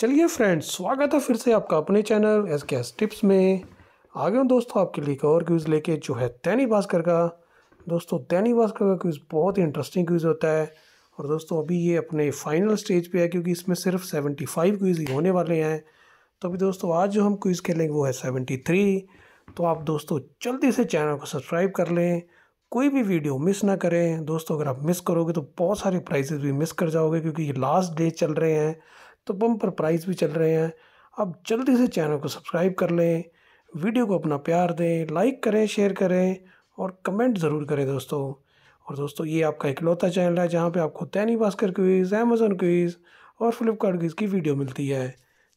चलिए फ्रेंड्स स्वागत है फिर से आपका अपने channel S K S tips में आ गए दोस्तों आपके लिए एक और क्यूज़ लेके जो है दैनी भास्कर का दोस्तों दैनी भास्कर का क्यूज़ बहुत ही इंटरेस्टिंग क्यूज़ होता है और दोस्तों अभी ये अपने फाइनल स्टेज पे है क्योंकि इसमें सिर्फ सेवेंटी फाइव क्यूज़ ही होने वाले हैं तो अभी दोस्तों आज जो हम क्यूज़ खेलेंगे वो है सेवेंटी थ्री तो आप दोस्तों जल्दी से चैनल को सब्सक्राइब कर लें कोई भी वीडियो मिस ना करें दोस्तों अगर आप मिस करोगे तो बहुत सारे प्राइजेज भी मिस कर जाओगे क्योंकि ये लास्ट डे चल रहे हैं तो बम्पर प्राइस भी चल रहे हैं आप जल्दी से चैनल को सब्सक्राइब कर लें वीडियो को अपना प्यार दें लाइक करें शेयर करें और कमेंट ज़रूर करें दोस्तों और दोस्तों ये आपका इकलौता चैनल है जहाँ पे आपको दैनी भास्कर क्विज़ अमेजोन क्वीज़ और फ्लिपकार्ट क्वीज की वीडियो मिलती है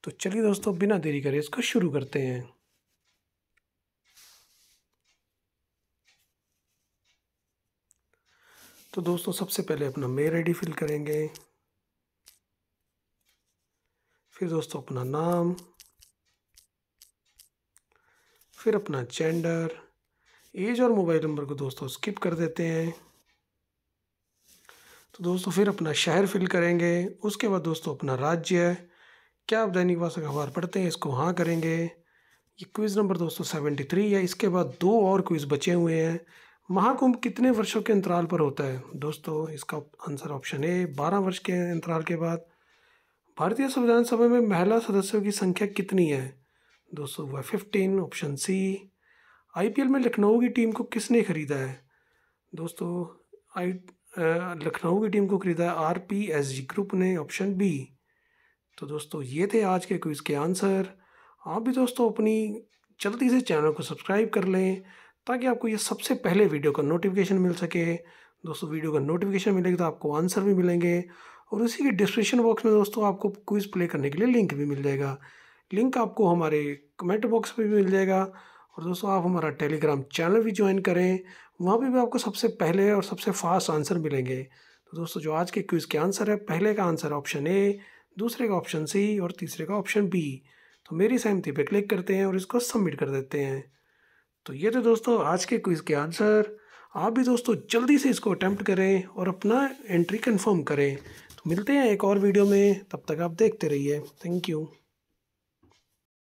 तो चलिए दोस्तों बिना देरी करें इसको शुरू करते हैं तो दोस्तों सबसे पहले अपना मेल आई डी फिल करेंगे फिर दोस्तों अपना नाम फिर अपना जेंडर एज और मोबाइल नंबर को दोस्तों स्किप कर देते हैं तो दोस्तों फिर अपना शहर फिल करेंगे उसके बाद दोस्तों अपना राज्य क्या आप दैनिक भाषा अखबार पढ़ते हैं इसको हाँ करेंगे ये क्विज़ नंबर दोस्तों सेवेंटी थ्री है इसके बाद दो और क्विज़ बचे हुए हैं महाकुंभ कितने वर्षों के अंतराल पर होता है दोस्तों इसका आंसर ऑप्शन ए बारह वर्ष के अंतराल के बाद भारतीय संविधान सभा में महिला सदस्यों की संख्या कितनी है दोस्तों वह फिफ्टीन ऑप्शन सी आईपीएल में लखनऊ की टीम को किसने खरीदा है दोस्तों आई लखनऊ की टीम को खरीदा है R P S G group ने ऑप्शन बी तो दोस्तों ये थे आज के क्विज़ के आंसर आप भी दोस्तों अपनी जल्दी से चैनल को सब्सक्राइब कर लें ताकि आपको ये सबसे पहले वीडियो का नोटिफिकेशन मिल सके दोस्तों वीडियो का नोटिफिकेशन मिलेगा तो आपको आंसर भी मिलेंगे और उसी के डिस्क्रिप्शन बॉक्स में दोस्तों आपको क्विज़ प्ले करने के लिए लिंक भी मिल जाएगा लिंक आपको हमारे कमेंट बॉक्स में भी मिल जाएगा और दोस्तों आप हमारा टेलीग्राम चैनल भी ज्वाइन करें वहाँ पर भी आपको सबसे पहले और सबसे फास्ट आंसर मिलेंगे तो दोस्तों जो आज के क्विज़ के आंसर है पहले का आंसर ऑप्शन ए दूसरे का ऑप्शन सी और तीसरे का ऑप्शन बी तो मेरी सहमति पर क्लिक करते हैं और इसको सबमिट कर देते हैं तो ये थे दोस्तों आज के क्विज़ के आंसर आप भी दोस्तों जल्दी से इसको अटैम्प्ट करें और अपना एंट्री कंफर्म करें मिलते हैं एक और वीडियो में तब तक आप देखते रहिए थैंक यू